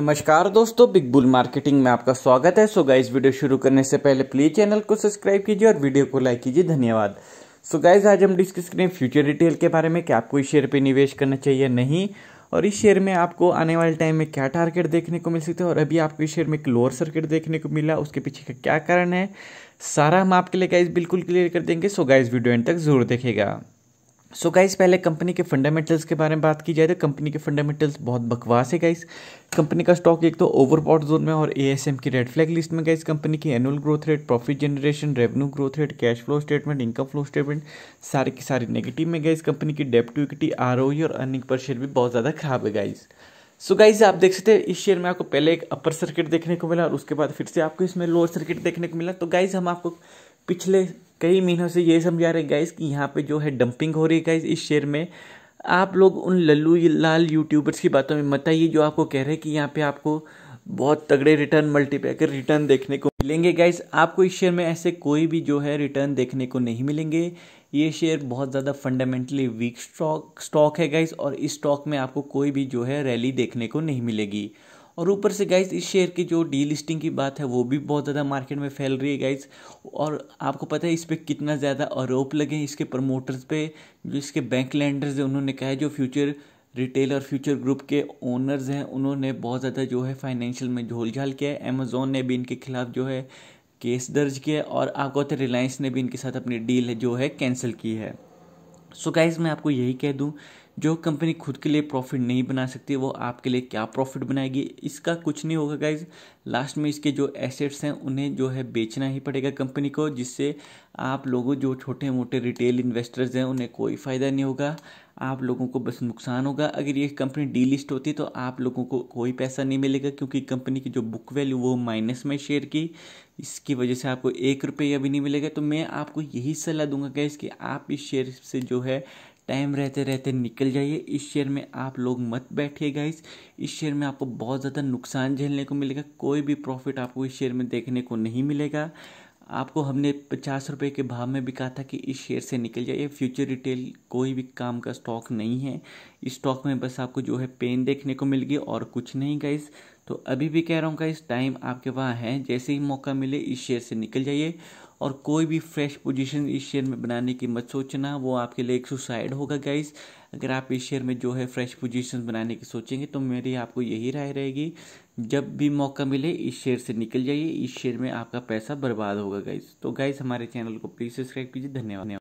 नमस्कार दोस्तों big bull marketing में आपका स्वागत है सो गाइज वीडियो शुरू करने से पहले प्लीज चैनल को सब्सक्राइब कीजिए और वीडियो को लाइक कीजिए धन्यवाद सो गाइज आज हम डिस्कस करें फ्यूचर रिटेल के बारे में कि आपको इस शेयर पे निवेश करना चाहिए नहीं और इस शेयर में आपको आने वाले टाइम में क्या टारगेट देखने को मिल सकते हैं और अभी आपको इस शेयर में एक लोअर सर्किट देखने को मिला उसके पीछे का क्या कारण है सारा हम आपके लिए गाइज बिल्कुल क्लियर कर देंगे सो गाइज वीडियो एंड तक जरूर देखेगा सो so गाइस पहले कंपनी के फंडामेंटल्स के बारे में बात की जाए तो कंपनी के फंडामेंटल्स बहुत बकवास है गाइस कंपनी का स्टॉक एक तो ओवरपॉट जोन में और एएसएम की रेड फ्लैग लिस्ट में गाइस कंपनी की annual growth rate profit generation revenue growth rate cash flow statement income flow statement सारे की सारी नेगेटिव में गाइस कंपनी की डेप टू इक्विटी आर और अर्निंग पर शेयर भी बहुत ज़्यादा खराब है गाइज़ सो so गाइज आप देख सकते हैं इस शेयर में आपको पहले एक अपर सर्किट देखने को मिला और उसके बाद फिर से आपको इसमें लोअर सर्किट देखने को मिला तो गाइज हम आपको पिछले कई महीनों से ये समझा रहे गाइस कि यहाँ पे जो है डंपिंग हो रही है गाइस इस शेयर में आप लोग उन लल्लू लाल यूट्यूबर्स की बातों में मत आइए जो आपको कह रहे हैं कि यहाँ पे आपको बहुत तगड़े रिटर्न मल्टीपैकर रिटर्न देखने को मिलेंगे गाइस आपको इस शेयर में ऐसे कोई भी जो है रिटर्न देखने को नहीं मिलेंगे ये शेयर बहुत ज़्यादा फंडामेंटली वीक स्टॉक स्टॉक है गाइस और इस स्टॉक में आपको कोई भी जो है रैली देखने को नहीं मिलेगी और ऊपर से गाइज इस शेयर की जो डी लिस्टिंग की बात है वो भी बहुत ज़्यादा मार्केट में फैल रही है गाइज और आपको पता है इस पर कितना ज़्यादा आरोप लगे हैं इसके प्रमोटर्स पे जो इसके बैंक लैंडर्स हैं उन्होंने कहा है जो फ्यूचर रिटेल और फ्यूचर ग्रुप के ओनर्स हैं उन्होंने बहुत ज़्यादा जो है फाइनेंशियल में झोलझाल किया है अमेजोन ने भी इनके खिलाफ जो है केस दर्ज किया और आपको पता है रिलायंस ने भी इनके साथ अपनी डील जो है कैंसिल की है सो so गाइज मैं आपको यही कह दूँ जो कंपनी खुद के लिए प्रॉफिट नहीं बना सकती वो आपके लिए क्या प्रॉफिट बनाएगी इसका कुछ नहीं होगा गाइज लास्ट में इसके जो एसेट्स हैं उन्हें जो है बेचना ही पड़ेगा कंपनी को जिससे आप लोगों जो छोटे मोटे रिटेल इन्वेस्टर्स हैं उन्हें कोई फ़ायदा नहीं होगा आप लोगों को बस नुकसान होगा अगर ये कंपनी डी लिस्ट होती तो आप लोगों को कोई पैसा नहीं मिलेगा क्योंकि कंपनी की जो बुक वैल्यू वो माइनस में शेयर की इसकी वजह से आपको एक रुपया भी नहीं मिलेगा तो मैं आपको यही सलाह दूंगा गैस कि आप इस शेयर से जो है टाइम रहते रहते निकल जाइए इस शेयर में आप लोग मत बैठिए गाइस इस शेयर में आपको बहुत ज़्यादा नुकसान झेलने को मिलेगा कोई भी प्रॉफिट आपको इस शेयर में देखने को नहीं मिलेगा आपको हमने पचास रुपये के भाव में भी कहा था कि इस शेयर से निकल जाइए फ्यूचर रिटेल कोई भी काम का स्टॉक नहीं है इस स्टॉक में बस आपको जो है पेन देखने को मिल गई और कुछ नहीं गाइस तो अभी भी कह रहा हूँ इस टाइम आपके वहाँ है जैसे ही मौका मिले इस शेयर से निकल जाइए और कोई भी फ्रेश पोजीशन इस शेयर में बनाने की मत सोचना वो आपके लिए एक सुसाइड होगा गाइस अगर आप इस शेयर में जो है फ्रेश पोजीशन बनाने की सोचेंगे तो मेरी आपको यही राय रहेगी जब भी मौका मिले इस शेयर से निकल जाइए इस शेयर में आपका पैसा बर्बाद होगा गाइस तो गाइस हमारे चैनल को प्लीज़ सब्सक्राइब कीजिए धन्यवाद